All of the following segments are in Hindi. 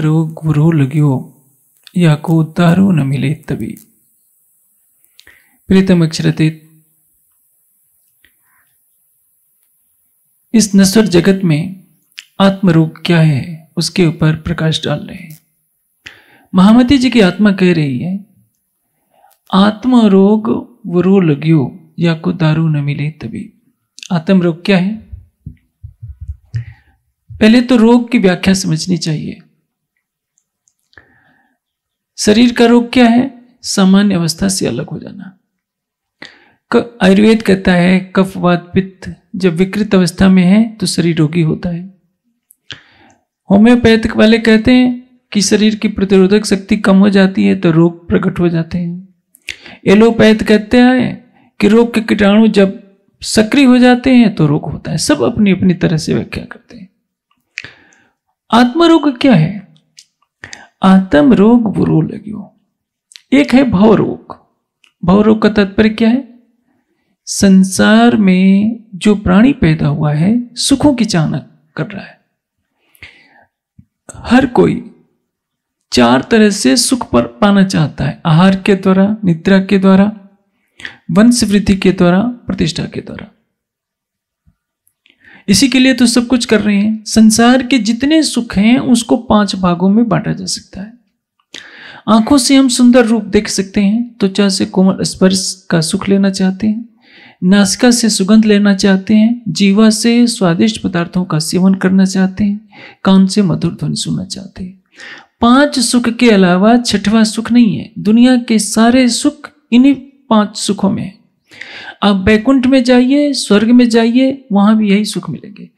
रोग गुरु लग्यो या को दारू न मिले तभी प्रीतम अक्षरते इस नश्वर जगत में आत्मरोग क्या है उसके ऊपर प्रकाश डाल रहे हैं महामती जी की आत्मा कह रही है आत्मरोग वरो लग्यो या को दारू न मिले तभी आत्म रोग क्या है पहले तो रोग की व्याख्या समझनी चाहिए शरीर का रोग क्या है सामान्य अवस्था से अलग हो जाना आयुर्वेद कहता है कफ वाद पित्त जब विकृत अवस्था में है तो शरीर रोगी होता है होम्योपैथिक वाले कहते हैं कि शरीर की प्रतिरोधक शक्ति कम हो जाती है तो रोग प्रकट हो जाते हैं एलोपैथ कहते हैं कि रोग के कीटाणु जब सक्रिय हो जाते हैं तो रोग होता है सब अपनी अपनी तरह से व्याख्या करते हैं आत्मरोग क्या है आत्म रोग बुरो लगो एक है भव रोग भव रोग का तात्पर्य क्या है संसार में जो प्राणी पैदा हुआ है सुखों की चाहना कर रहा है हर कोई चार तरह से सुख पर पाना चाहता है आहार के द्वारा निद्रा के द्वारा वंश वृद्धि के द्वारा प्रतिष्ठा के द्वारा इसी के लिए तो सब कुछ कर रहे हैं संसार के जितने सुख हैं उसको पांच भागों में बांटा जा सकता है आंखों से हम सुंदर रूप देख सकते हैं त्वचा से कोमल स्पर्श का सुख लेना चाहते हैं नासिका से सुगंध लेना चाहते हैं जीवा से स्वादिष्ट पदार्थों का सेवन करना चाहते हैं कान से मधुर ध्वनि सुनना चाहते हैं पांच सुख के अलावा छठवां सुख नहीं है दुनिया के सारे सुख इन्हीं पांच सुखों में है आप बैकुंठ में जाइए स्वर्ग में जाइए वहां भी यही सुख मिलेंगे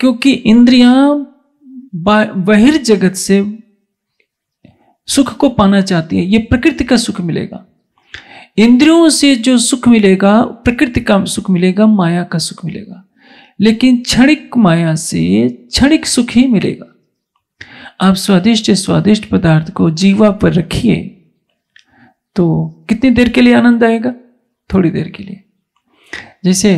क्योंकि इंद्रियां बहिर् जगत से सुख को पाना चाहती है ये प्रकृति का सुख मिलेगा इंद्रियों से जो सुख मिलेगा प्रकृति का सुख मिलेगा माया का सुख मिलेगा लेकिन क्षणिक माया से क्षणिक सुख ही मिलेगा आप स्वादिष्ट स्वादिष्ट पदार्थ को जीवा पर रखिए तो कितनी देर के लिए आनंद आएगा थोड़ी देर के लिए जैसे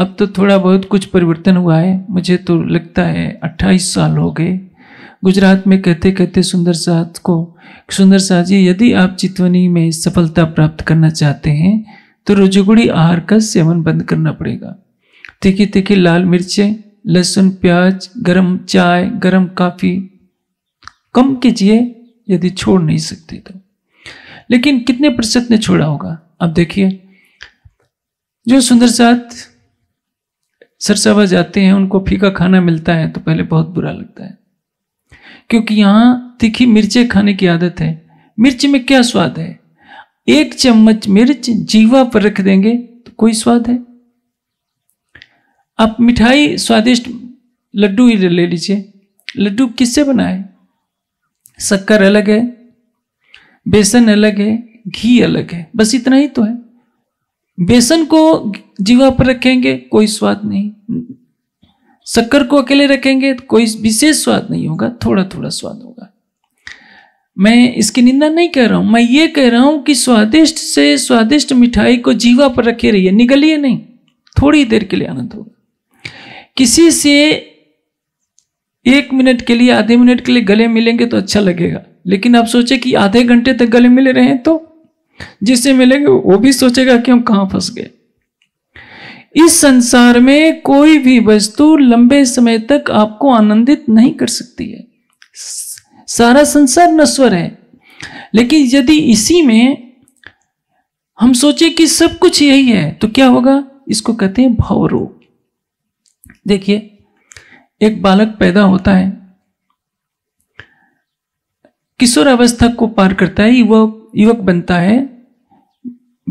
अब तो थोड़ा बहुत कुछ परिवर्तन हुआ है मुझे तो लगता है 28 साल हो गए गुजरात में कहते कहते सुंदर साहद को सुंदर शाह जी यदि आप चितवनी में सफलता प्राप्त करना चाहते हैं तो रोजगुड़ी आहार का सेवन बंद करना पड़ेगा तीखी तीखी लाल मिर्चें लहसुन प्याज गरम चाय गरम काफ़ी कम कीजिए यदि छोड़ नहीं सकते तो लेकिन कितने प्रतिशत ने छोड़ा होगा अब देखिए जो सुंदर साथ सरसावा जाते हैं उनको फीका खाना मिलता है तो पहले बहुत बुरा लगता है क्योंकि यहाँ तीखी मिर्चें खाने की आदत है मिर्च में क्या स्वाद है एक चम्मच मिर्च जीवा पर रख देंगे तो कोई स्वाद है आप मिठाई स्वादिष्ट लड्डू ही ले लीजिए लड्डू किससे बना है शक्कर अलग है बेसन अलग है घी अलग है बस इतना ही तो है बेसन को जीवा पर रखेंगे कोई स्वाद नहीं शक्कर को अकेले रखेंगे तो कोई विशेष स्वाद नहीं होगा थोड़ा थोड़ा स्वाद होगा मैं इसकी निंदा नहीं कह रहा हूं मैं ये कह रहा हूं कि स्वादिष्ट से स्वादिष्ट मिठाई को जीवा पर रखे रहिए निगलिए नहीं थोड़ी देर के लिए आनंद होगा किसी से एक मिनट के लिए आधे मिनट के लिए गले मिलेंगे तो अच्छा लगेगा लेकिन आप सोचे कि आधे घंटे तक गले मिले रहे तो जिससे मिलेंगे वो भी सोचेगा कि हम कहां फंस गए इस संसार में कोई भी वस्तु लंबे समय तक आपको आनंदित नहीं कर सकती है सारा संसार नश्वर है लेकिन यदि इसी में हम सोचे कि सब कुछ यही है तो क्या होगा इसको कहते हैं भाव रोग देखिए एक बालक पैदा होता है किशोर अवस्था को पार करता है वह युवक बनता है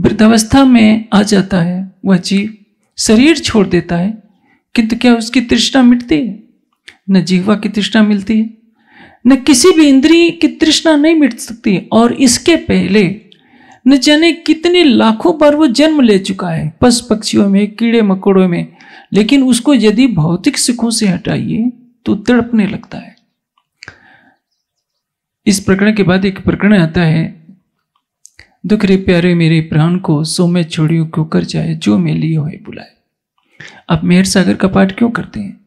वृद्धावस्था में आ जाता है वह जीव शरीर छोड़ देता है किंतु क्या उसकी तृष्णा मिटती है न जीवा की तृष्णा मिलती है न किसी भी इंद्री की तृष्णा नहीं मिट सकती और इसके पहले न जाने कितने लाखों बार वो जन्म ले चुका है पशु पक्षियों में कीड़े मकोड़ों में लेकिन उसको यदि भौतिक सुखों से हटाइए तो तड़पने लगता है इस प्रकरण के बाद एक प्रकरण आता है दुखरे प्यारे मेरे प्राण को सो में छोड़ियो क्यों कर जाए जो मैं लिए हुए बुलाए आप मेहर सागर का पाठ क्यों करते हैं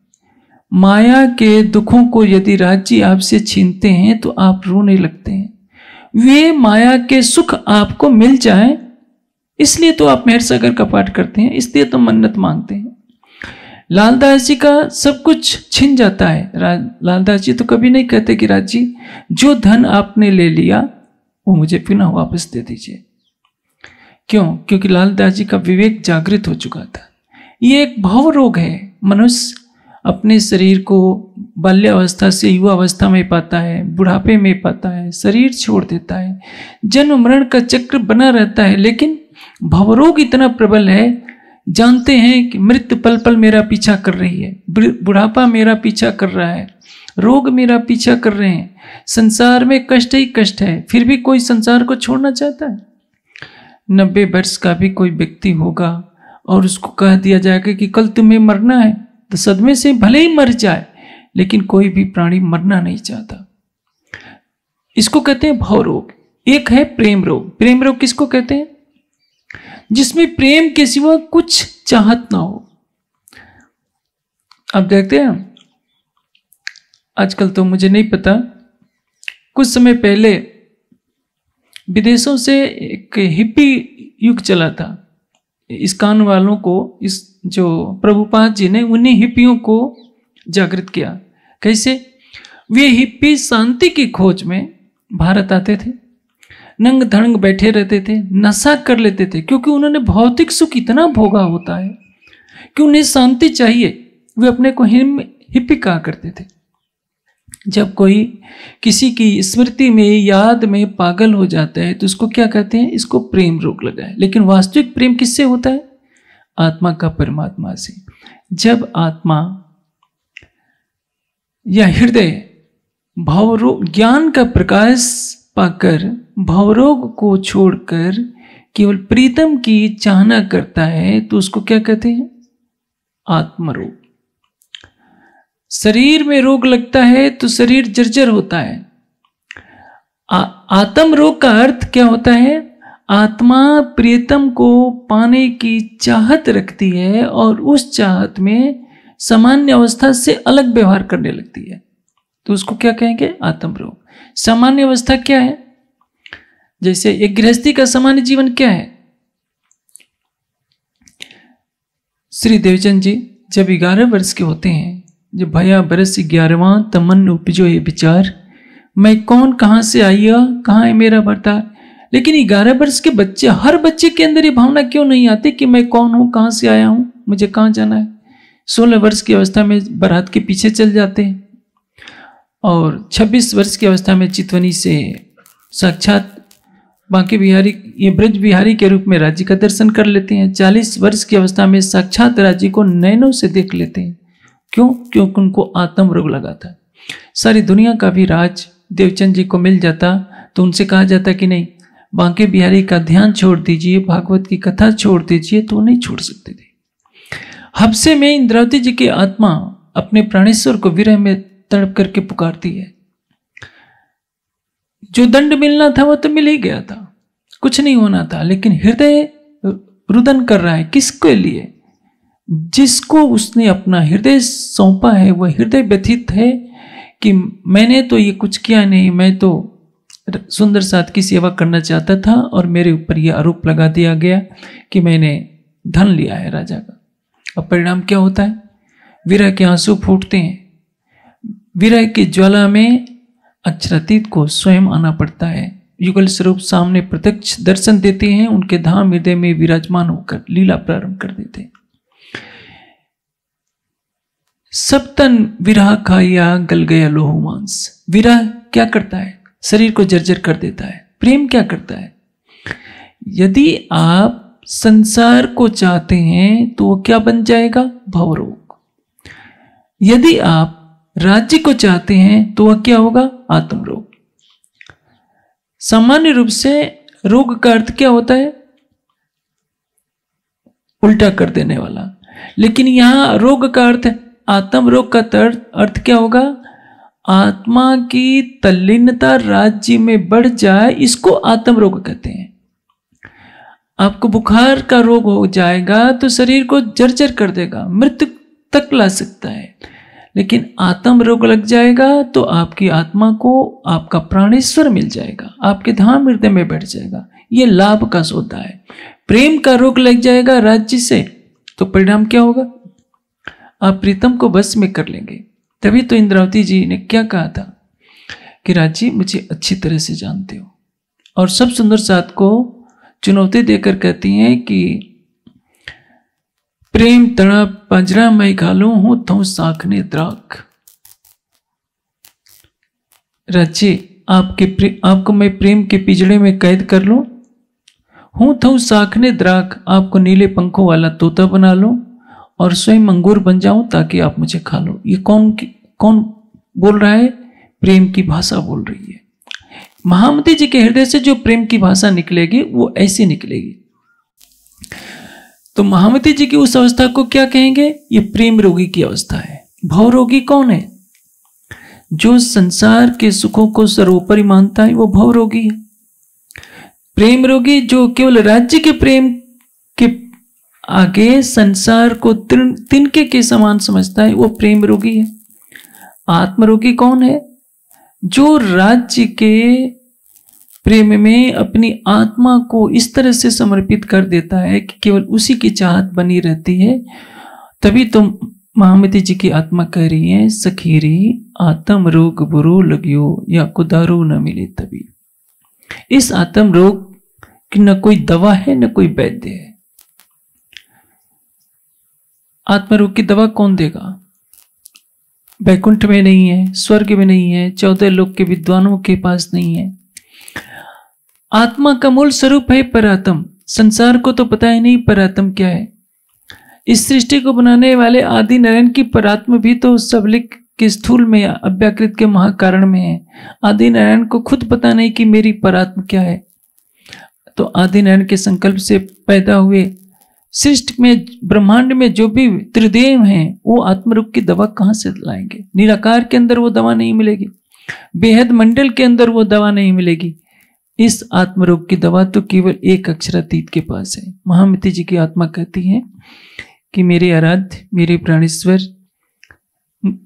माया के दुखों को यदि राज्य आपसे छीनते हैं तो आप रोने लगते हैं वे माया के सुख आपको मिल जाए इसलिए तो आप मेहर सागर का पाठ करते हैं इसलिए तो मन्नत मांगते हैं लालदास जी का सब कुछ छिन जाता है लालदास जी तो कभी नहीं कहते कि राज जी जो धन आपने ले लिया वो मुझे ना वापस दे दीजिए क्यों क्योंकि लालदास जी का विवेक जागृत हो चुका था ये एक भव रोग है मनुष्य अपने शरीर को बाल्यावस्था से युवा अवस्था में पाता है बुढ़ापे में पाता है शरीर छोड़ देता है जन्म मरण का चक्र बना रहता है लेकिन भवरोग इतना प्रबल है जानते हैं कि मृत्यु पल पल मेरा पीछा कर रही है बुढ़ापा मेरा पीछा कर रहा है रोग मेरा पीछा कर रहे हैं संसार में कष्ट ही कष्ट है फिर भी कोई संसार को छोड़ना चाहता है नब्बे वर्ष का भी कोई व्यक्ति होगा और उसको कह दिया जाएगा कि कल तुम्हें मरना है तो सदमे से भले ही मर जाए लेकिन कोई भी प्राणी मरना नहीं चाहता इसको कहते हैं भाव रोग एक है प्रेम रोग प्रेम रोग किसको कहते हैं जिसमें प्रेम के सिवा कुछ चाहत ना हो आप देखते हैं आजकल तो मुझे नहीं पता कुछ समय पहले विदेशों से एक हिप्पी युग चला था इस कान वालों को इस जो प्रभुपाद जी ने उन्हीं हिप्पियों को जागृत किया कैसे वे हिप्पी शांति की खोज में भारत आते थे नंग धड़ंग बैठे रहते थे नशा कर लेते थे क्योंकि उन्होंने भौतिक सुख इतना भोगा होता है कि उन्हें शांति चाहिए वे अपने को हिम हिप्पी कहा करते थे जब कोई किसी की स्मृति में याद में पागल हो जाता है तो उसको क्या कहते हैं इसको प्रेम रोग लगा है लेकिन वास्तविक प्रेम किससे होता है आत्मा का परमात्मा से जब आत्मा या हृदय भावरोग ज्ञान का प्रकाश पाकर भावरोग को छोड़कर केवल प्रीतम की चाहना करता है तो उसको क्या कहते हैं आत्मरोग शरीर में रोग लगता है तो शरीर जर्जर होता है आ, आत्म रोग का अर्थ क्या होता है आत्मा प्रियतम को पाने की चाहत रखती है और उस चाहत में सामान्य अवस्था से अलग व्यवहार करने लगती है तो उसको क्या कहेंगे आत्म रोग सामान्य अवस्था क्या है जैसे एक गृहस्थी का सामान्य जीवन क्या है श्री देवचंद जी जब ग्यारह वर्ष के होते हैं जो भया बरस ग्यारहवा तमन उपजो ये विचार मैं कौन कहाँ से आइया कहाँ है मेरा भरता लेकिन ग्यारह वर्ष के बच्चे हर बच्चे के अंदर ये भावना क्यों नहीं आती कि मैं कौन हूँ कहाँ से आया हूँ मुझे कहाँ जाना है सोलह वर्ष की अवस्था में बरात के पीछे चल जाते हैं और छब्बीस वर्ष की अवस्था में चितवनी से साक्षात बांके बिहारी ये ब्रज बिहारी के रूप में राज्य का दर्शन कर लेते हैं चालीस वर्ष की अवस्था में साक्षात राज्य को नैनों से देख लेते हैं क्यों क्योंकि उनको आत्म रोग लगा था सारी दुनिया का भी राज देवचंद जी को मिल जाता तो उनसे कहा जाता कि नहीं बांके बिहारी का ध्यान छोड़ दीजिए भागवत की कथा छोड़ दीजिए तो नहीं छोड़ सकते थे हफ्से में इंद्रावती जी की आत्मा अपने प्राणेश्वर को विरह में तड़प करके पुकारती है जो दंड मिलना था वह तो मिल ही गया था कुछ नहीं होना था लेकिन हृदय रुदन कर रहा है किसके लिए जिसको उसने अपना हृदय सौंपा है वह हृदय व्यथित है कि मैंने तो ये कुछ किया नहीं मैं तो सुंदर साथ की सेवा करना चाहता था और मेरे ऊपर यह आरोप लगा दिया गया कि मैंने धन लिया है राजा का अब परिणाम क्या होता है विरह के आंसू फूटते हैं विरह की ज्वाला में अक्षरातीत को स्वयं आना पड़ता है युगल स्वरूप सामने प्रत्यक्ष दर्शन देते हैं उनके धाम हृदय में विराजमान होकर लीला प्रारंभ कर देते हैं सप्तन विरह खाया गल गया लोहो मांस विरह क्या करता है शरीर को जर्जर कर देता है प्रेम क्या करता है यदि आप संसार को चाहते हैं तो वो क्या बन जाएगा भवरोग यदि आप राज्य को चाहते हैं तो वह क्या होगा आत्मरोग सामान्य रूप से रोग का अर्थ क्या होता है उल्टा कर देने वाला लेकिन यहां रोग का अर्थ आत्म रोग का तर्थ अर्थ क्या होगा आत्मा की तल्लीनता राज्य में बढ़ जाए इसको आत्म रोग कहते हैं आपको बुखार का रोग हो जाएगा तो शरीर को जर्जर कर देगा मृत्यु तक ला सकता है लेकिन आत्म रोग लग जाएगा तो आपकी आत्मा को आपका प्राणेश्वर मिल जाएगा आपके धाम हृदय में बैठ जाएगा ये लाभ का सौदा है प्रेम का रोग लग जाएगा राज्य से तो परिणाम क्या होगा आप प्रीतम को बस में कर लेंगे तभी तो इंद्रावती जी ने क्या कहा था कि राजी मुझे अच्छी तरह से जानते हो और सब सुंदर साथ को चुनौती देकर कहती हैं कि प्रेम तड़ा पंजरा मैं घालू हूं थो साखने द्राक राजी आपके आपको मैं प्रेम के पिजड़े में कैद कर लू हूं थो साखने द्राक आपको नीले पंखों वाला तोता बना लू और स्वयं अंगूर बन जाऊं ताकि आप मुझे खा लो ये कौन की कौन बोल रहा है प्रेम की भाषा बोल रही है महामती जी के हृदय से जो प्रेम की भाषा निकलेगी वो ऐसी निकलेगी तो महामती जी की उस अवस्था को क्या कहेंगे ये प्रेम रोगी की अवस्था है भव रोगी कौन है जो संसार के सुखों को सर्वोपरि मानता है वो भव रोगी है प्रेम रोगी जो केवल राज्य के प्रेम आगे संसार को तिन तिनके के समान समझता है वो प्रेम रोगी है आत्मरोगी कौन है जो राज्य के प्रेम में अपनी आत्मा को इस तरह से समर्पित कर देता है कि केवल उसी की चाहत बनी रहती है तभी तो महामती जी की आत्मा कह रही है सखीरी आत्म रोग बुरो लगियो या कुदारो न मिले तभी इस आत्म रोग की न कोई दवा है न कोई वैद्य है आत्मरोग की दवा कौन देगा बैकुंठ में नहीं है स्वर्ग में नहीं है चौदह लोग के विद्वानों के पास नहीं है आत्मा का मूल स्वरूप है परातम संसार को तो पता ही नहीं परातम क्या है इस सृष्टि को बनाने वाले आदि नारायण की परात्म भी तो सबलिक के स्थूल में अव्याकृत के महाकारण में है आदि नारायण को खुद पता नहीं कि मेरी परात्म क्या है तो आदि नारायण के संकल्प से पैदा हुए सृष्टि में ब्रह्मांड में जो भी त्रिदेव हैं वो आत्मरूप की दवा कहाँ से लाएंगे निराकार के अंदर वो दवा नहीं मिलेगी बेहद मंडल के अंदर वो दवा नहीं मिलेगी इस आत्मरूप की दवा तो केवल एक अक्षरातीत के पास है महामिति जी की आत्मा कहती है कि मेरे आराध्य मेरे प्राणेश्वर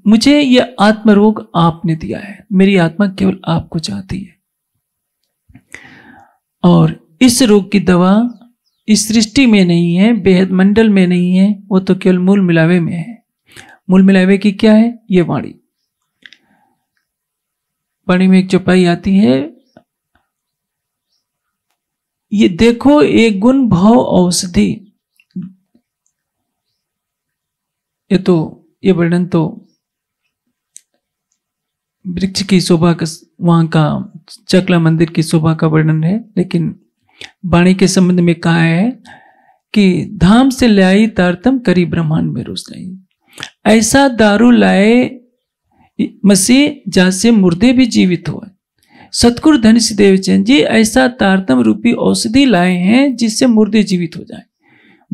मुझे यह आत्मरोग आपने दिया है मेरी आत्मा केवल आपको चाहती है और इस रोग की दवा इस सृष्टि में नहीं है बेहद मंडल में नहीं है वो तो केवल मूल मिलावे में है मूल मिलावे की क्या है ये वाणी वाणी में एक चौपाई आती है ये देखो एक गुण भाव औषधि ये तो ये वर्णन तो वृक्ष की शोभा का वहां का चकला मंदिर की शोभा का वर्णन है लेकिन वाणी के संबंध में कहा है कि धाम से लाई तारतम करी ब्रह्मांड में रोज लाई ऐसा दारू लाए मसीह जहां से मुर्दे भी जीवित हो सतगुरु धन सिद्धेव चंद जी ऐसा तारतम रूपी औषधि लाए हैं जिससे मुर्दे जीवित हो जाए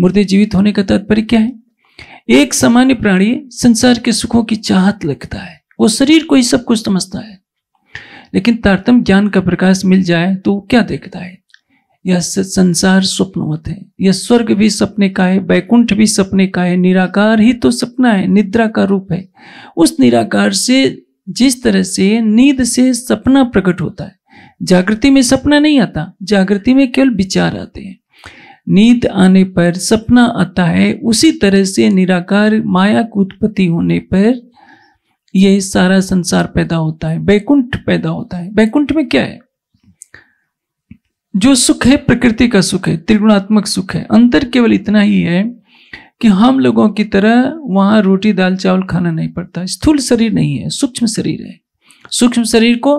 मुर्दे जीवित होने का तात्पर्य क्या है एक सामान्य प्राणी संसार के सुखों की चाहत लगता है वो शरीर को ही सब कुछ समझता है लेकिन तारतम ज्ञान का प्रकाश मिल जाए तो क्या देखता है यह संसार स्वप्नवत है यह स्वर्ग भी सपने का है बैकुंठ भी सपने का है निराकार ही तो सपना है निद्रा का रूप है उस निराकार से जिस तरह से नींद से सपना प्रकट होता है जागृति में सपना नहीं आता जागृति में केवल विचार आते हैं नींद आने पर सपना आता है उसी तरह से निराकार माया की उत्पत्ति होने पर यह सारा संसार पैदा होता है बैकुंठ पैदा होता है बैकुंठ में क्या है जो सुख है प्रकृति का सुख है त्रिगुणात्मक सुख है अंतर केवल इतना ही है कि हम लोगों की तरह वहाँ रोटी दाल चावल खाना नहीं पड़ता स्थूल शरीर नहीं है सूक्ष्म शरीर है सूक्ष्म शरीर को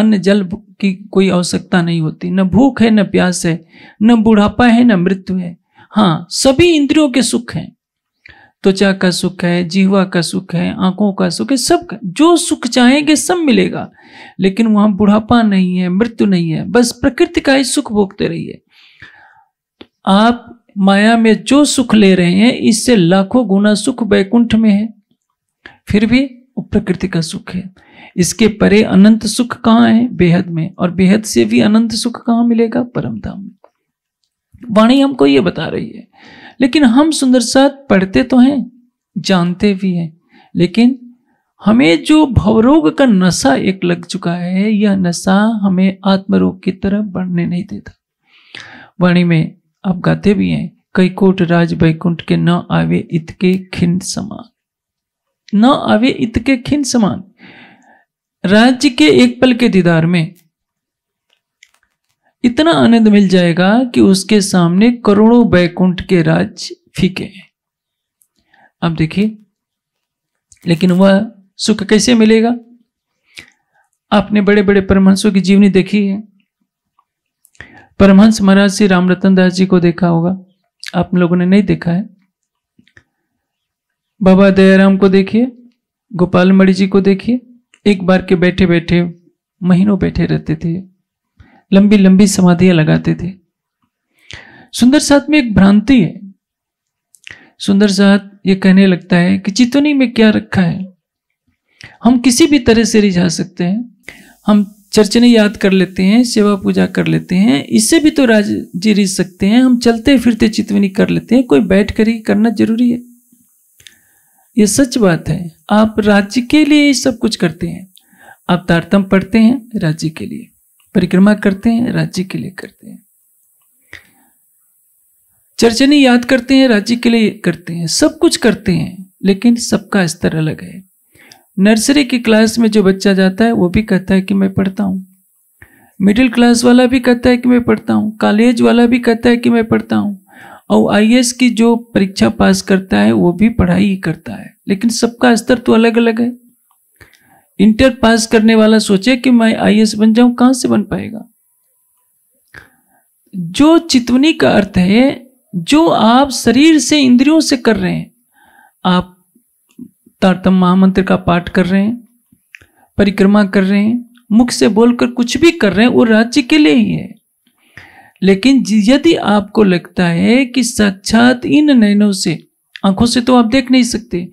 अन्न जल की कोई आवश्यकता नहीं होती न भूख है न प्यास है न बुढ़ापा है न मृत्यु है हाँ सभी इंद्रियों के सुख हैं त्वचा का सुख है जीवा का सुख है आंखों का सुख है सब जो सुख चाहेंगे सब मिलेगा लेकिन वहां बुढ़ापा नहीं है मृत्यु नहीं है बस प्रकृति का ही सुख भोगते रहिए आप माया में जो सुख ले रहे हैं इससे लाखों गुना सुख बैकुंठ में है फिर भी प्रकृति का सुख है इसके परे अनंत सुख कहाँ है बेहद में और बेहद से भी अनंत सुख कहाँ मिलेगा परम धाम में वाणी हमको ये बता रही है लेकिन हम सुंदर साथ पढ़ते तो हैं जानते भी हैं लेकिन हमें जो भवरोग का नशा एक लग चुका है यह नशा हमें आत्मरोग की तरफ बढ़ने नहीं देता वाणी में आप गाते भी हैं कई कोट राज वैकुंठ के न आवे इतके खिन समान न आवे इतके खिन समान राज्य के एक पल के दीदार में इतना आनंद मिल जाएगा कि उसके सामने करोड़ों बैकुंठ के राज फीके हैं देखिए लेकिन वह सुख कैसे मिलेगा आपने बड़े बड़े परमहंसों की जीवनी देखी है परमहंस महाराज श्री राम रतन दास जी को देखा होगा आप लोगों ने नहीं देखा है बाबा दयाराम को देखिए गोपाल मणि जी को देखिए एक बार के बैठे बैठे महीनों बैठे रहते थे लंबी लंबी समाधियां लगाते थे सुंदर साथ में एक भ्रांति है सुंदर साथ ये कहने लगता है कि चितवनी में क्या रखा है हम किसी भी तरह से रिझा सकते हैं हम चर्चने याद कर लेते हैं सेवा पूजा कर लेते हैं इससे भी तो राज जी रिझ सकते हैं हम चलते फिरते चितवनी कर लेते हैं कोई बैठ कर ही करना जरूरी है ये सच बात है आप राज्य के लिए सब कुछ करते हैं आप तारतम पढ़ते हैं राज्य के लिए परिक्रमा करते हैं राज्य के लिए करते हैं चर्चनी याद करते हैं राज्य के लिए करते हैं सब कुछ करते हैं लेकिन सबका स्तर अलग है नर्सरी की क्लास में जो बच्चा जाता है वो भी कहता है कि मैं पढ़ता हूँ मिडिल क्लास वाला भी कहता है कि मैं पढ़ता हूँ कॉलेज वाला भी कहता है कि मैं पढ़ता हूँ और आई की जो परीक्षा पास करता है वो भी पढ़ाई ही करता है लेकिन सबका स्तर तो अलग अलग है इंटर पास करने वाला सोचे कि मैं आईएएस बन जाऊं कहां से बन पाएगा जो चितवनी का अर्थ है जो आप शरीर से इंद्रियों से कर रहे हैं आप तारतम महामंत्र का पाठ कर रहे हैं परिक्रमा कर रहे हैं मुख से बोलकर कुछ भी कर रहे हैं वो राज्य के लिए ही है लेकिन यदि आपको लगता है कि साक्षात इन नयनों से आंखों से तो आप देख नहीं सकते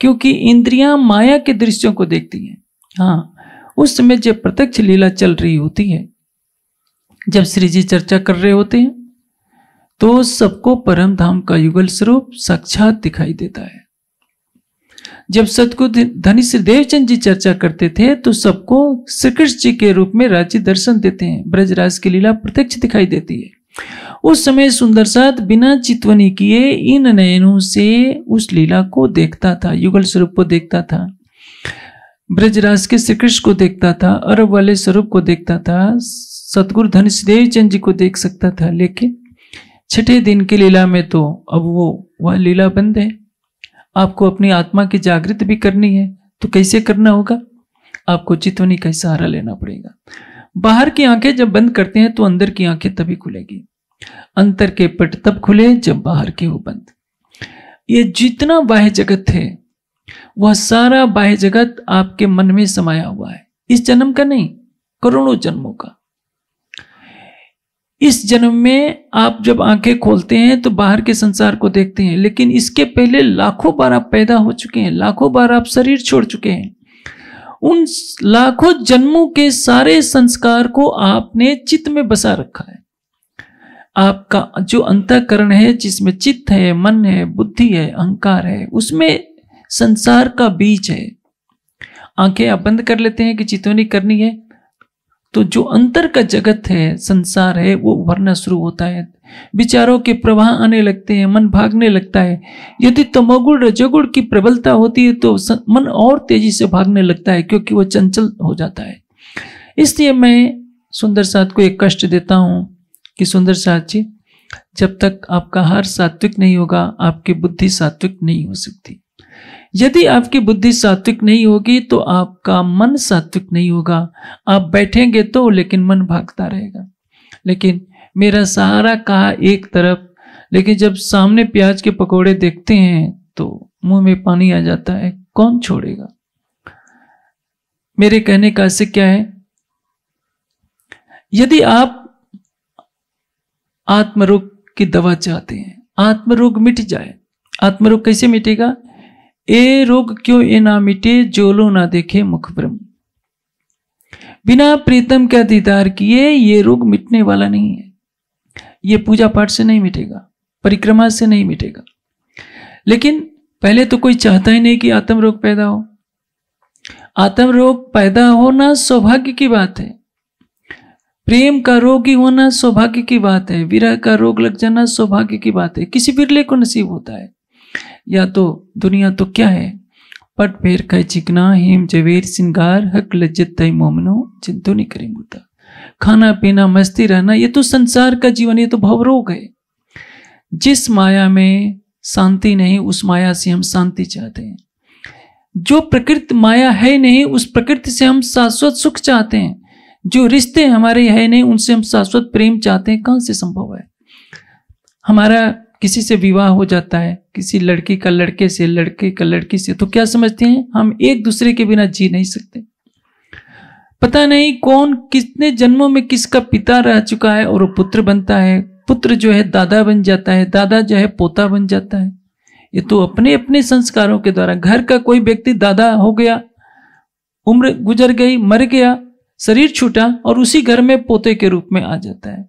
क्योंकि इंद्रियां माया के दृश्यों को देखती हैं हाँ उस समय जब प्रत्यक्ष लीला चल रही होती है जब श्री जी चर्चा कर रहे होते हैं तो सबको परम धाम का युगल स्वरूप साक्षात दिखाई देता है जब सतगुरु धनी श्री देवचंद जी चर्चा करते थे तो सबको श्री कृष्ण जी के रूप में राज्य दर्शन देते हैं ब्रजराज की लीला प्रत्यक्ष दिखाई देती है उस समय सुंदर साथ बिना चितवनी किए इन नयनों से उस लीला को देखता था युगल स्वरूप को देखता था ब्रजराज के श्री कृष्ण को देखता था अरब वाले स्वरूप को देखता था सतगुरु धन चंद जी को देख सकता था लेकिन छठे दिन की लीला में तो अब वो वह लीला बंद है आपको अपनी आत्मा की जागृत भी करनी है तो कैसे करना होगा आपको चितवनी का सहारा लेना पड़ेगा बाहर की आंखें जब बंद करते हैं तो अंदर की आंखें तभी खुलेगी अंतर के पट तब खुले जब बाहर के हो बंद ये जितना बाह्य जगत है वह सारा बाह्य जगत आपके मन में समाया हुआ है इस जन्म का नहीं करोड़ों जन्मों का इस जन्म में आप जब आंखें खोलते हैं तो बाहर के संसार को देखते हैं लेकिन इसके पहले लाखों बार आप पैदा हो चुके हैं लाखों बार आप शरीर छोड़ चुके हैं उन लाखों जन्मों के सारे संस्कार को आपने चित्त में बसा रखा है आपका जो अंतकरण है जिसमें चित्त है मन है बुद्धि है अहंकार है उसमें संसार का बीज है आंखें आप बंद कर लेते हैं कि चितवनी करनी है तो जो अंतर का जगत है संसार है वो उभरना शुरू होता है विचारों के प्रवाह आने लगते हैं मन भागने लगता है यदि तमोगुण रजोगुण की प्रबलता होती है तो मन और तेजी से भागने लगता है क्योंकि वो चंचल हो जाता है इसलिए मैं सुंदर साथ को एक कष्ट देता हूँ कि सुंदर साथ जी जब तक आपका हार सात्विक नहीं होगा आपकी बुद्धि सात्विक नहीं हो सकती यदि आपकी बुद्धि सात्विक नहीं होगी तो आपका मन सात्विक नहीं होगा आप बैठेंगे तो लेकिन मन भागता रहेगा लेकिन मेरा सहारा कहा एक तरफ लेकिन जब सामने प्याज के पकोड़े देखते हैं तो मुंह में पानी आ जाता है कौन छोड़ेगा मेरे कहने का से क्या है यदि आप आत्मरोग की दवा चाहते हैं आत्मरोग मिट जाए आत्मरोग कैसे मिटेगा ए रोग क्यों ए ना मिटे जोलो ना देखे मुख ब्रह्म बिना प्रीतम का दीदार किए ये रोग मिटने वाला नहीं है ये पूजा पाठ से नहीं मिटेगा परिक्रमा से नहीं मिटेगा लेकिन पहले तो कोई चाहता ही नहीं कि आत्म रोग पैदा हो आत्म रोग पैदा होना सौभाग्य की बात है प्रेम का रोग ही होना सौभाग्य की बात है विरह का रोग लग जाना सौभाग्य की बात है किसी बिरले को नसीब होता है या तो दुनिया तो क्या है पट फेर खै चिकना हेम जवेर सिंगार हक लज्जत तय मोमनो चिंतो नहीं करेंगे मुद्दा खाना पीना मस्ती रहना ये तो संसार का जीवन ये तो भवरोग है जिस माया में शांति नहीं उस माया से हम शांति चाहते हैं जो प्रकृति माया है नहीं उस प्रकृति से हम शाश्वत सुख चाहते हैं जो रिश्ते हमारे है नहीं उनसे हम शाश्वत प्रेम चाहते हैं कहाँ से संभव है हमारा किसी से विवाह हो जाता है किसी लड़की का लड़के से लड़के का लड़की से तो क्या समझते हैं हम एक दूसरे के बिना जी नहीं सकते पता नहीं कौन कितने जन्मों में किसका पिता रह चुका है और वो पुत्र बनता है पुत्र जो है दादा बन जाता है दादा जो है पोता बन जाता है ये तो अपने अपने संस्कारों के द्वारा घर का कोई व्यक्ति दादा हो गया उम्र गुजर गई मर गया शरीर छूटा और उसी घर में पोते के रूप में आ जाता है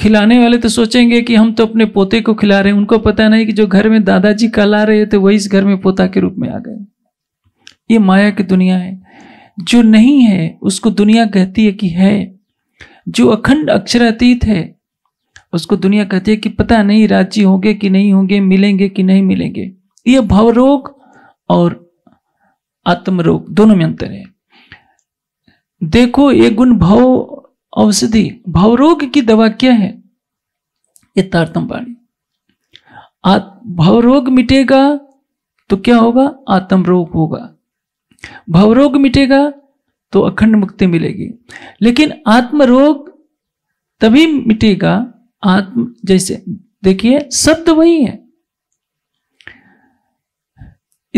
खिलाने वाले तो सोचेंगे कि हम तो अपने पोते को खिला रहे हैं उनको पता नहीं कि जो घर में दादाजी आ रहे थे वही इस घर में पोता के रूप में आ गए ये माया की दुनिया है जो नहीं है उसको दुनिया कहती है कि है जो अखंड अक्षरातीत है उसको दुनिया कहती है कि पता नहीं राजी होंगे कि नहीं होंगे मिलेंगे कि नहीं मिलेंगे ये भवरोग और आत्मरोग दोनों में अंतर है देखो ये गुण भव औषधि भवरोग की दवा क्या है ये तारतमवाणी भवरोग मिटेगा तो क्या होगा आत्म रोग होगा भवरोग मिटेगा तो अखंड मुक्ति मिलेगी लेकिन आत्मरोग तभी मिटेगा आत्म जैसे देखिए शब्द वही है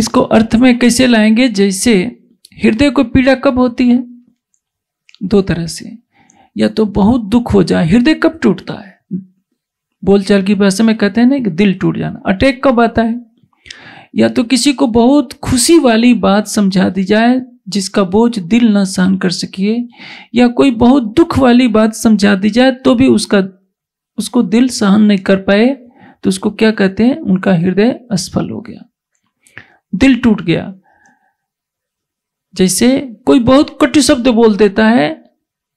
इसको अर्थ में कैसे लाएंगे जैसे हृदय को पीड़ा कब होती है दो तरह से या तो बहुत दुख हो जाए हृदय कब टूटता है बोलचाल की भाषा में कहते हैं ना कि दिल टूट जाना अटैक कब आता है या तो किसी को बहुत खुशी वाली बात समझा दी जाए जिसका बोझ दिल न सहन कर सकिए या कोई बहुत दुख वाली बात समझा दी जाए तो भी उसका उसको दिल सहन नहीं कर पाए तो उसको क्या कहते हैं उनका हृदय असफल हो गया दिल टूट गया जैसे कोई बहुत कटु शब्द बोल देता है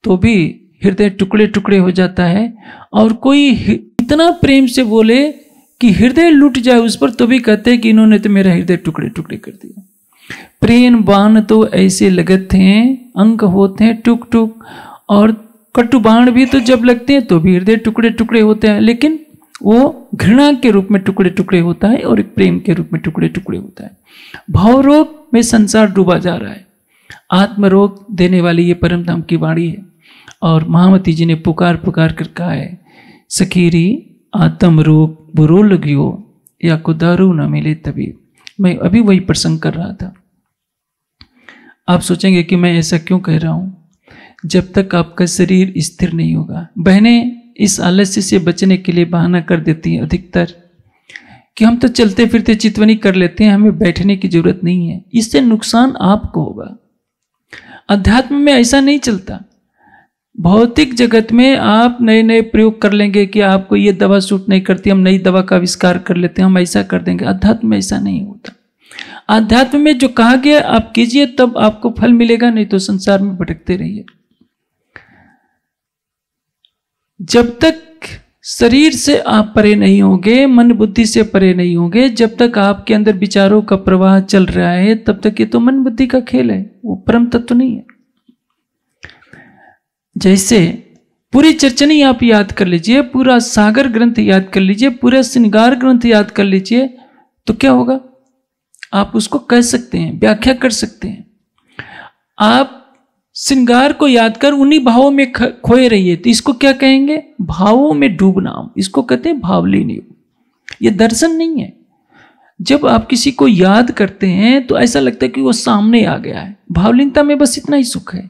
तो भी हृदय टुकड़े टुकड़े हो जाता है और कोई इतना प्रेम से बोले कि हृदय लूट जाए उस पर तो भी कहते हैं कि इन्होंने तो मेरा हृदय टुकड़े टुकड़े कर दिया प्रेम बाण तो ऐसे लगते हैं अंक होते हैं टुक टुक और कटु बाण भी तो जब लगते हैं तो भी हृदय टुकड़े टुकड़े होते हैं लेकिन वो घृणा के रूप में टुकड़े टुकड़े होता है और एक प्रेम के रूप में टुकड़े टुकड़े होता है भावरोग में संसार डूबा जा रहा है आत्मरोग देने वाली ये परमधाम की वाणी है और महामती जी ने पुकार पुकार कर कहा है सखीरी आत्म रूप बुरो लगियो या को दारू न मिले तभी मैं अभी वही प्रसंग कर रहा था आप सोचेंगे कि मैं ऐसा क्यों कह रहा हूं जब तक आपका शरीर स्थिर नहीं होगा बहनें इस आलस्य से बचने के लिए बहाना कर देती हैं अधिकतर कि हम तो चलते फिरते चितवनी कर लेते हैं हमें बैठने की जरूरत नहीं है इससे नुकसान आपको होगा अध्यात्म में ऐसा नहीं चलता भौतिक जगत में आप नए नए प्रयोग कर लेंगे कि आपको ये दवा सूट नहीं करती हम नई दवा का आविष्कार कर लेते हैं हम ऐसा कर देंगे अध्यात्म में ऐसा नहीं होता अध्यात्म में जो कहा गया आप कीजिए तब आपको फल मिलेगा नहीं तो संसार में भटकते रहिए जब तक शरीर से आप परे नहीं होंगे मन बुद्धि से परे नहीं होंगे जब तक आपके अंदर विचारों का प्रवाह चल रहा है तब तक ये तो मन बुद्धि का खेल है वो परम तत्व तो नहीं है जैसे पूरी चर्चनी आप याद कर लीजिए पूरा सागर ग्रंथ याद कर लीजिए पूरा श्रृंगार ग्रंथ याद कर लीजिए तो क्या होगा आप उसको कह सकते हैं व्याख्या कर सकते हैं आप श्रृंगार को याद कर उन्हीं भावों में खोए रहिए तो इसको क्या कहेंगे भावों में डूबना इसको कहते हैं भावलीन योग ये दर्शन नहीं है जब आप किसी को याद करते हैं तो ऐसा लगता है कि वो सामने आ गया है भावलीनता में बस इतना ही सुख है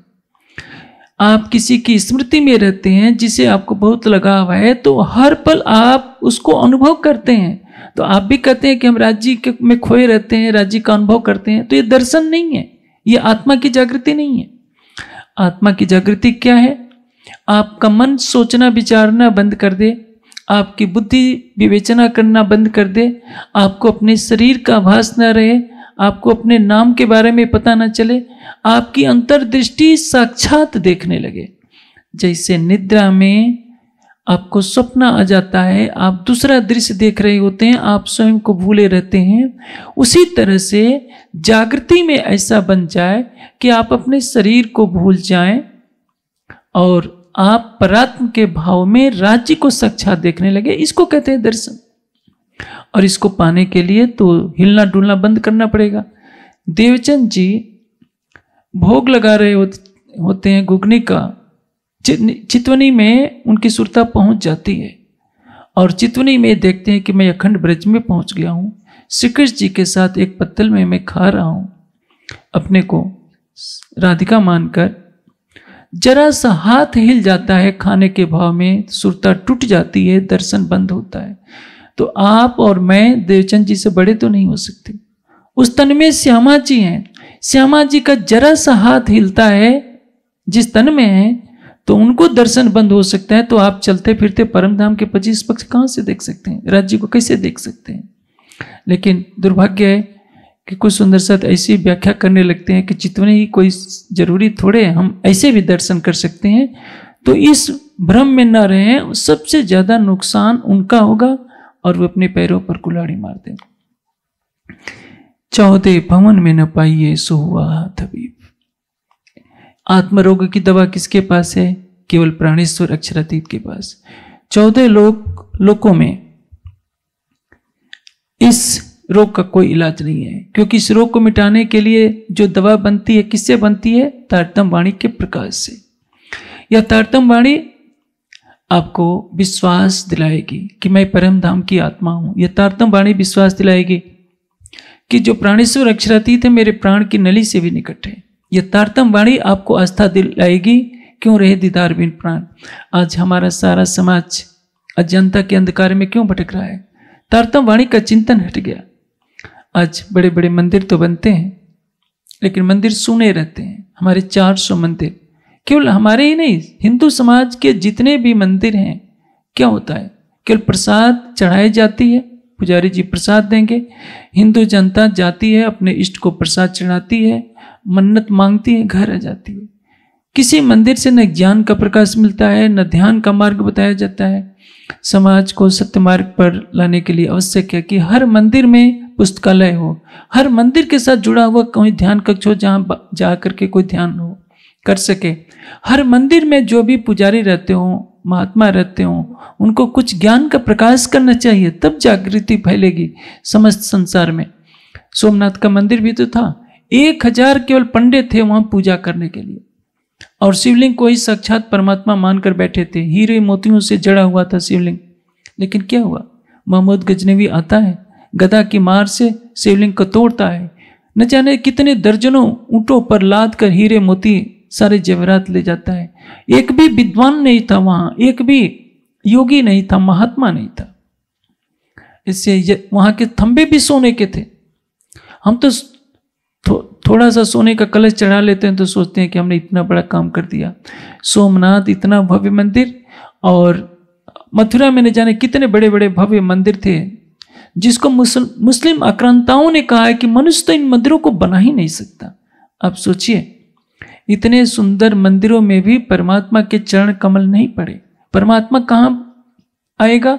आप किसी की स्मृति में रहते हैं जिसे आपको बहुत लगाव है तो हर पल आप उसको अनुभव करते हैं तो आप भी कहते हैं कि हम राज्य के में खोए रहते हैं राज्य का अनुभव करते हैं तो ये दर्शन नहीं है ये आत्मा की जागृति नहीं है आत्मा की जागृति क्या है आपका मन सोचना विचारना बंद कर दे आपकी बुद्धि विवेचना करना बंद कर दे आपको अपने शरीर का आभास न रहे आपको अपने नाम के बारे में पता ना चले आपकी अंतर्दृष्टि साक्षात देखने लगे जैसे निद्रा में आपको सपना आ जाता है आप दूसरा दृश्य देख रहे होते हैं आप स्वयं को भूले रहते हैं उसी तरह से जागृति में ऐसा बन जाए कि आप अपने शरीर को भूल जाएं और आप परात्म के भाव में राज्य को साक्षात देखने लगे इसको कहते हैं दर्शन और इसको पाने के लिए तो हिलना डुलना बंद करना पड़ेगा देवचंद जी भोग लगा रहे होते हैं घुगनी का चितवनी में उनकी सुरता पहुंच जाती है और चितवनी में देखते हैं कि मैं अखंड ब्रज में पहुंच गया हूं श्री कृष्ण जी के साथ एक पत्तल में मैं खा रहा हूं अपने को राधिका मानकर जरा सा हाथ हिल जाता है खाने के भाव में सुरता टूट जाती है दर्शन बंद होता है तो आप और मैं देवचंद जी से बड़े तो नहीं हो सकते उस तन में श्यामा जी हैं श्यामा जी का जरा सा हाथ हिलता है जिस तन में है तो उनको दर्शन बंद हो सकता है तो आप चलते फिरते परम धाम के पच्चीस पक्ष कहाँ से देख सकते हैं राज्य को कैसे देख सकते हैं लेकिन दुर्भाग्य है कि कुछ सुंदर साथ ऐसी व्याख्या करने लगते हैं कि जितने ही कोई जरूरी थोड़े हम ऐसे भी दर्शन कर सकते हैं तो इस भ्रम में न रहें सबसे ज़्यादा नुकसान उनका होगा और वे अपने पैरों पर कुल्हाड़ी मारते चौथे भवन में न पाइए सो हुआ तबीब आत्मरोग की दवा किसके पास है केवल प्राणेश्वर अक्षरातीत के पास चौदह लोग लोगों में इस रोग का कोई इलाज नहीं है क्योंकि इस रोग को मिटाने के लिए जो दवा बनती है किससे बनती है तारतम वाणी के प्रकाश से यह तारतम वाणी आपको विश्वास दिलाएगी कि मैं परम धाम की आत्मा हूँ यथार्थम वाणी विश्वास दिलाएगी कि जो प्राणेश्वर अक्षरातीत है मेरे प्राण की नली से भी निकट है यथार्थम वाणी आपको आस्था दिलाएगी क्यों रहे दीदार बिन प्राण आज हमारा सारा समाज अजनता के अंधकार में क्यों भटक रहा है तारतम वाणी का चिंतन हट गया आज बड़े बड़े मंदिर तो बनते हैं लेकिन मंदिर सुने रहते हैं हमारे 400 मंदिर केवल हमारे ही नहीं हिंदू समाज के जितने भी मंदिर हैं क्या होता है केवल प्रसाद चढ़ाई जाती है पुजारी जी प्रसाद देंगे हिंदू जनता जाती है अपने इष्ट को प्रसाद चढ़ाती है मन्नत मांगती है घर आ जाती है किसी मंदिर से न ज्ञान का प्रकाश मिलता है न ध्यान का मार्ग बताया जाता है समाज को सत्य मार्ग पर लाने के लिए आवश्यक है कि हर मंदिर में पुस्तकालय हो हर मंदिर के साथ जुड़ा हुआ कोई ध्यान कक्ष हो जहाँ जा करके कोई ध्यान हो कर सके हर मंदिर में जो भी पुजारी रहते हों महात्मा रहते हों उनको कुछ ज्ञान का प्रकाश करना चाहिए तब जागृति फैलेगी समस्त संसार में सोमनाथ का मंदिर भी तो था एक हजार केवल पंडित थे वहां पूजा करने के लिए और शिवलिंग को ही साक्षात परमात्मा मानकर बैठे थे हीरे मोतियों से जड़ा हुआ था शिवलिंग लेकिन क्या हुआ महमूद गजनवी आता है गदा की मार से शिवलिंग को तोड़ता है न जाने कितने दर्जनों ऊँटों पर लाद कर हीरे मोती सारे जेवरात ले जाता है एक भी विद्वान नहीं था वहां एक भी योगी नहीं था महात्मा नहीं था इससे वहां के थंबे भी सोने के थे हम तो थो, थोड़ा सा सोने का कलश चढ़ा लेते हैं तो सोचते हैं कि हमने इतना बड़ा काम कर दिया सोमनाथ इतना भव्य मंदिर और मथुरा में न जाने कितने बड़े बड़े भव्य मंदिर थे जिसको मुस्लिम आक्रांताओं ने कहा है कि मनुष्य तो इन मंदिरों को बना ही नहीं सकता आप सोचिए इतने सुंदर मंदिरों में भी परमात्मा के चरण कमल नहीं पड़े परमात्मा कहां आएगा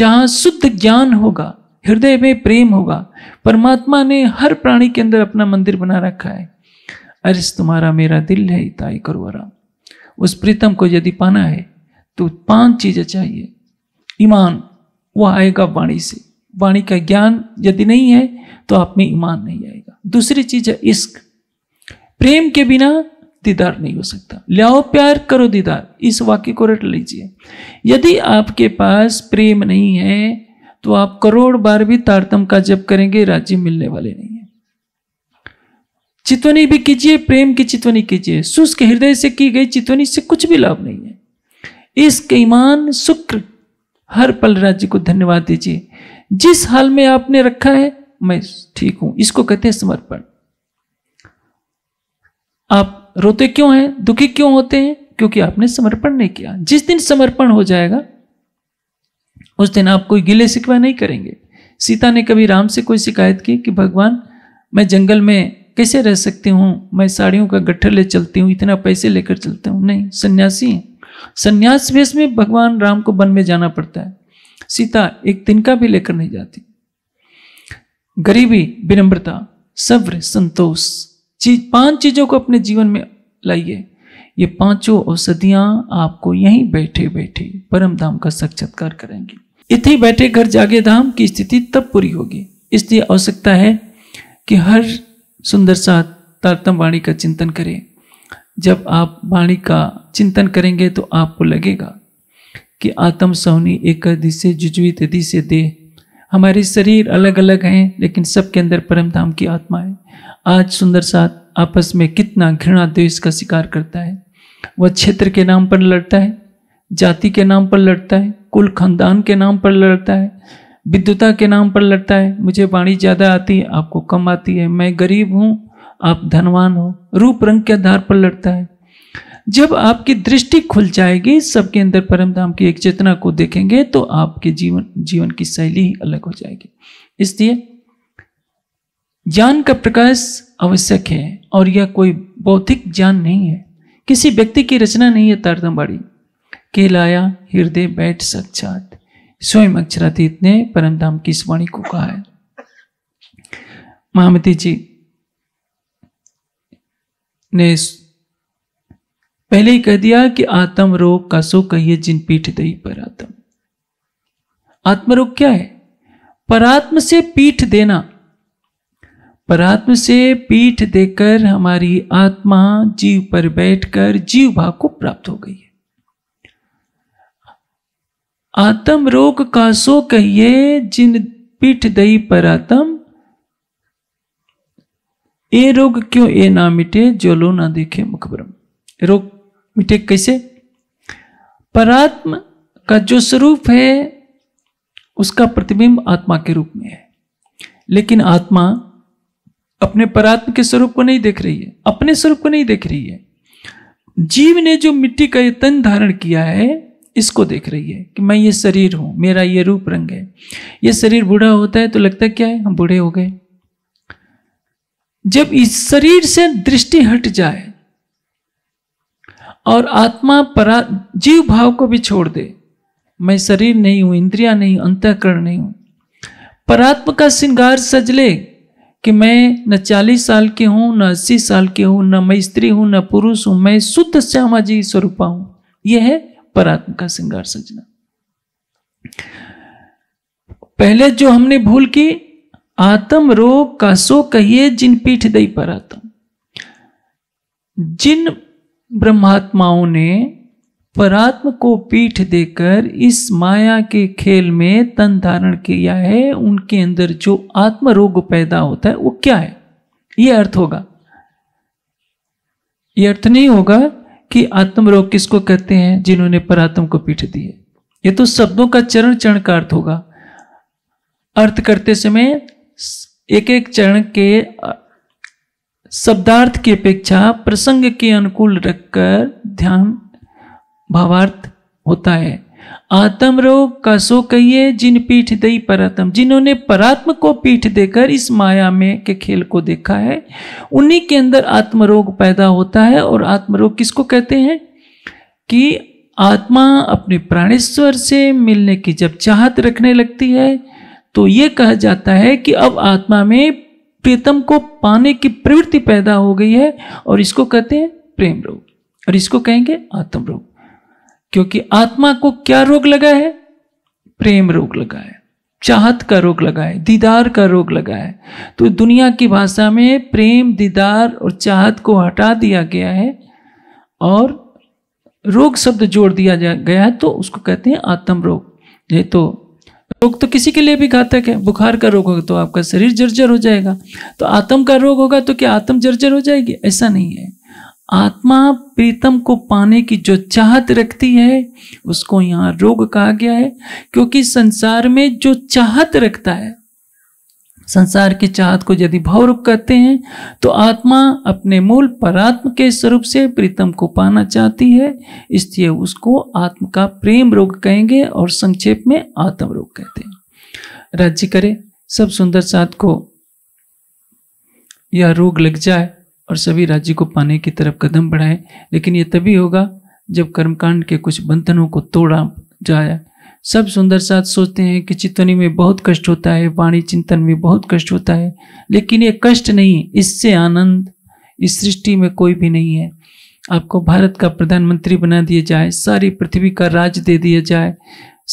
जहां शुद्ध ज्ञान होगा हृदय में प्रेम होगा परमात्मा ने हर प्राणी के अंदर अपना मंदिर बना रखा है अरिस तुम्हारा मेरा दिल है इताई आराम उस प्रीतम को यदि पाना है तो पांच चीजें चाहिए ईमान वह आएगा वाणी से वाणी का ज्ञान यदि नहीं है तो आप में ईमान नहीं आएगा दूसरी चीज है इश्क प्रेम के बिना दीदार नहीं हो सकता लाओ प्यार करो दीदार इस वाक्य को रट लीजिए यदि आपके पास प्रेम नहीं है तो आप करोड़ बार भी तारतम का जप करेंगे राज्य मिलने वाले नहीं है चितवनी भी कीजिए प्रेम की चितवनी कीजिए शुष्क हृदय से की गई चितवनी से कुछ भी लाभ नहीं है इस ईमान शुक्र हर पल राज्य को धन्यवाद दीजिए जिस हाल में आपने रखा है मैं ठीक हूं इसको कहते हैं समर्पण आप रोते क्यों हैं दुखी क्यों होते हैं क्योंकि आपने समर्पण नहीं किया जिस दिन समर्पण हो जाएगा उस दिन आप कोई गिले शिकवा नहीं करेंगे सीता ने कभी राम से कोई शिकायत की कि भगवान मैं जंगल में कैसे रह सकती हूँ मैं साड़ियों का गट्ठर ले चलती हूँ इतना पैसे लेकर चलता हूँ नहीं सन्यासी हैं सन्यास वेश में भगवान राम को वन में जाना पड़ता है सीता एक तिनका भी लेकर नहीं जाती गरीबी विनम्रता सब्र संतोष चीज पांच चीजों को अपने जीवन में लाइए ये पांचों औषधियां आपको यहीं बैठे बैठे परम धाम का साक्षात्कार करेंगे इतने बैठे घर जागे धाम की स्थिति तब पूरी होगी इसलिए आवश्यकता है कि हर सुंदर सा तारतम वाणी का चिंतन करें जब आप वाणी का चिंतन करेंगे तो आपको लगेगा कि आत्म सौनी एक दिशे जुजवी तदि से देह हमारे शरीर अलग अलग हैं लेकिन सबके अंदर परम धाम की आत्मा है आज सुंदर साथ आपस में कितना घृणा द्वेष का शिकार करता है वह क्षेत्र के नाम पर लड़ता है जाति के नाम पर लड़ता है कुल खानदान के नाम पर लड़ता है विद्युता के नाम पर लड़ता है मुझे वाणी ज़्यादा आती है आपको कम आती है मैं गरीब हूँ आप धनवान हो रूप रंग के आधार पर लड़ता है जब आपकी दृष्टि खुल जाएगी सबके अंदर परम धाम की एक चेतना को देखेंगे तो आपके जीवन जीवन की शैली ही अलग हो जाएगी इसलिए ज्ञान का प्रकाश आवश्यक है और यह कोई बौद्धिक ज्ञान नहीं है किसी व्यक्ति की रचना नहीं है बाड़ी के लाया हृदय बैठ सक्षात स्वयं अक्षरातीत ने परमधाम की इस वाणी को कहा है महामती जी ने पहले ही कह दिया कि आत्म रोग का सो कहिए जिन पीठ दई पर आत्म आत्मरोग क्या है परात्म से पीठ देना परात्म से पीठ देकर हमारी आत्मा जीव पर बैठकर जीव भाव को प्राप्त हो गई है आत्म रोग का सो कहिए जिन पीठ दई परातम ये रोग क्यों ये ना मिटे जो लो ना देखे मुखबरम रोग मिटे कैसे परात्म का जो स्वरूप है उसका प्रतिबिंब आत्मा के रूप में है लेकिन आत्मा अपने परात्म के स्वरूप को नहीं देख रही है अपने स्वरूप को नहीं देख रही है जीव ने जो मिट्टी का ये तन धारण किया है इसको देख रही है कि मैं ये शरीर हूं मेरा ये रूप रंग है ये शरीर बूढ़ा होता है तो लगता क्या है हम बूढ़े हो गए जब इस शरीर से दृष्टि हट जाए और आत्मा परा जीव भाव को भी छोड़ दे मैं शरीर नहीं हूं इंद्रिया नहीं अंतकरण नहीं हूं परात्म का श्रृंगार सज ले कि मैं न चालीस साल की हूँ न अस्सी साल की हूँ न मैं स्त्री हूँ न पुरुष हूँ मैं शुद्ध श्यामाजी स्वरूपा हूँ यह है परात्म का श्रृंगार सजना पहले जो हमने भूल की आतम रोग का सो कहिए जिन पीठ दई पर जिन ब्रह्मात्माओं ने परात्म को पीठ देकर इस माया के खेल में तन धारण किया है उनके अंदर जो आत्म रोग पैदा होता है वो क्या है ये अर्थ होगा ये अर्थ नहीं होगा कि आत्म रोग किसको कहते हैं जिन्होंने परात्म को पीठ दी है ये तो शब्दों का चरण चरण का अर्थ होगा अर्थ करते समय एक एक चरण के शब्दार्थ की अपेक्षा प्रसंग के अनुकूल रखकर ध्यान भावार्थ होता है आत्म रोग का सो कहिए जिन पीठ दई परात्म जिन्होंने परात्म को पीठ देकर इस माया में के खेल को देखा है उन्हीं के अंदर आत्मरोग पैदा होता है और आत्मरोग किसको कहते हैं कि आत्मा अपने प्राणेश्वर से मिलने की जब चाहत रखने लगती है तो ये कहा जाता है कि अब आत्मा में प्रीतम को पाने की प्रवृत्ति पैदा हो गई है और इसको कहते हैं प्रेम रोग और इसको कहेंगे आत्म रोग क्योंकि आत्मा को क्या रोग लगा है प्रेम रोग लगा है चाहत का रोग लगा है दीदार का रोग लगा है तो दुनिया की भाषा में प्रेम दीदार और चाहत को हटा दिया गया है और रोग शब्द जोड़ दिया गया है तो उसको कहते हैं आत्म रोग ये तो रोग तो किसी के लिए भी घातक है बुखार का रोग होगा तो आपका शरीर जर्जर हो जाएगा तो आत्म का रोग होगा तो क्या आत्म जर्जर हो जाएगी ऐसा नहीं है आत्मा प्रीतम को पाने की जो चाहत रखती है उसको यहां रोग कहा गया है क्योंकि संसार में जो चाहत रखता है संसार की चाहत को यदि भाव रूप कहते हैं तो आत्मा अपने मूल परात्म के स्वरूप से प्रीतम को पाना चाहती है इसलिए उसको आत्म का प्रेम रोग कहेंगे और संक्षेप में आत्म रोग कहते हैं राज्य करे सब सुंदर साथ को यह रोग लग जाए और सभी राज्य को पाने की तरफ कदम बढ़ाए लेकिन ये तभी होगा जब कर्मकांड के कुछ बंधनों को तोड़ा जाए सब सुंदर साथ सोचते हैं कि चितवनी में बहुत कष्ट होता है वाणी चिंतन में बहुत कष्ट होता है लेकिन ये कष्ट नहीं इससे आनंद इस सृष्टि में कोई भी नहीं है आपको भारत का प्रधानमंत्री बना दिया जाए सारी पृथ्वी का राज दे दिया जाए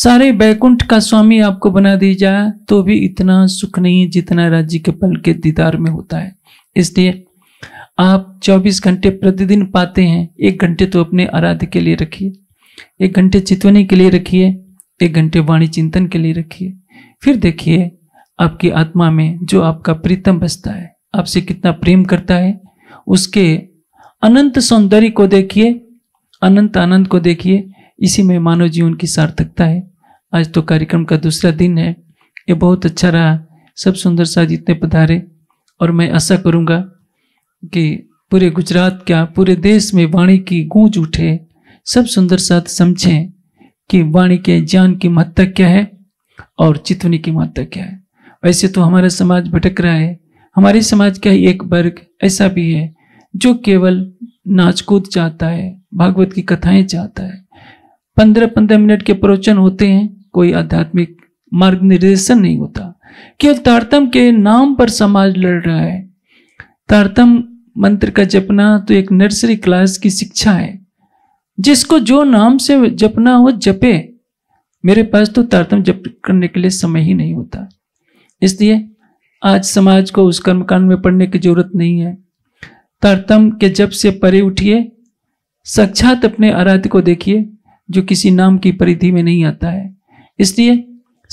सारे बैकुंठ का स्वामी आपको बना दिया जाए तो भी इतना सुख नहीं जितना राज्य के पल के दीदार में होता है इसलिए आप 24 घंटे प्रतिदिन पाते हैं एक घंटे तो अपने आराध्य के लिए रखिए एक घंटे चितवनी के लिए रखिए एक घंटे वाणी चिंतन के लिए रखिए फिर देखिए आपकी आत्मा में जो आपका प्रीतम बसता है आपसे कितना प्रेम करता है उसके अनंत सौंदर्य को देखिए अनंत आनंद को देखिए इसी में मानव जीवन की सार्थकता है आज तो कार्यक्रम का दूसरा दिन है ये बहुत अच्छा रहा सब सुंदर सा जितने पधारे और मैं आशा करूँगा कि पूरे गुजरात क्या पूरे देश में वाणी की गूंज उठे सब सुंदर साथ समझें कि वाणी के ज्ञान की महत्ता क्या है और चितवनी की महत्ता क्या है वैसे तो हमारा समाज भटक रहा है हमारे समाज का ही एक वर्ग ऐसा भी है जो केवल नाच कूद चाहता है भागवत की कथाएं चाहता है पंद्रह पंद्रह मिनट के प्रवचन होते हैं कोई आध्यात्मिक मार्ग निर्देशन नहीं होता केवल तारतम के नाम पर समाज लड़ रहा है तारतम मंत्र का जपना तो एक नर्सरी क्लास की शिक्षा है जिसको जो नाम से जपना हो जपे मेरे पास तो तारतम जप करने के लिए समय ही नहीं होता इसलिए आज समाज को उस कर्मकांड में पढ़ने की जरूरत नहीं है तारतम के जप से परे उठिए साक्षात अपने आराध्य को देखिए जो किसी नाम की परिधि में नहीं आता है इसलिए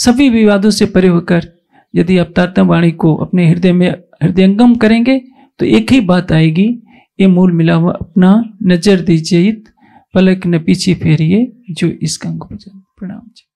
सभी विवादों से परे होकर यदि आप तारतम वाणी को अपने हृदय में हृदयंगम करेंगे तो एक ही बात आएगी ये मूल मिला हुआ अपना नजर दीजिए पलक न पीछे फेरिए जो इसका अंग प्रणाम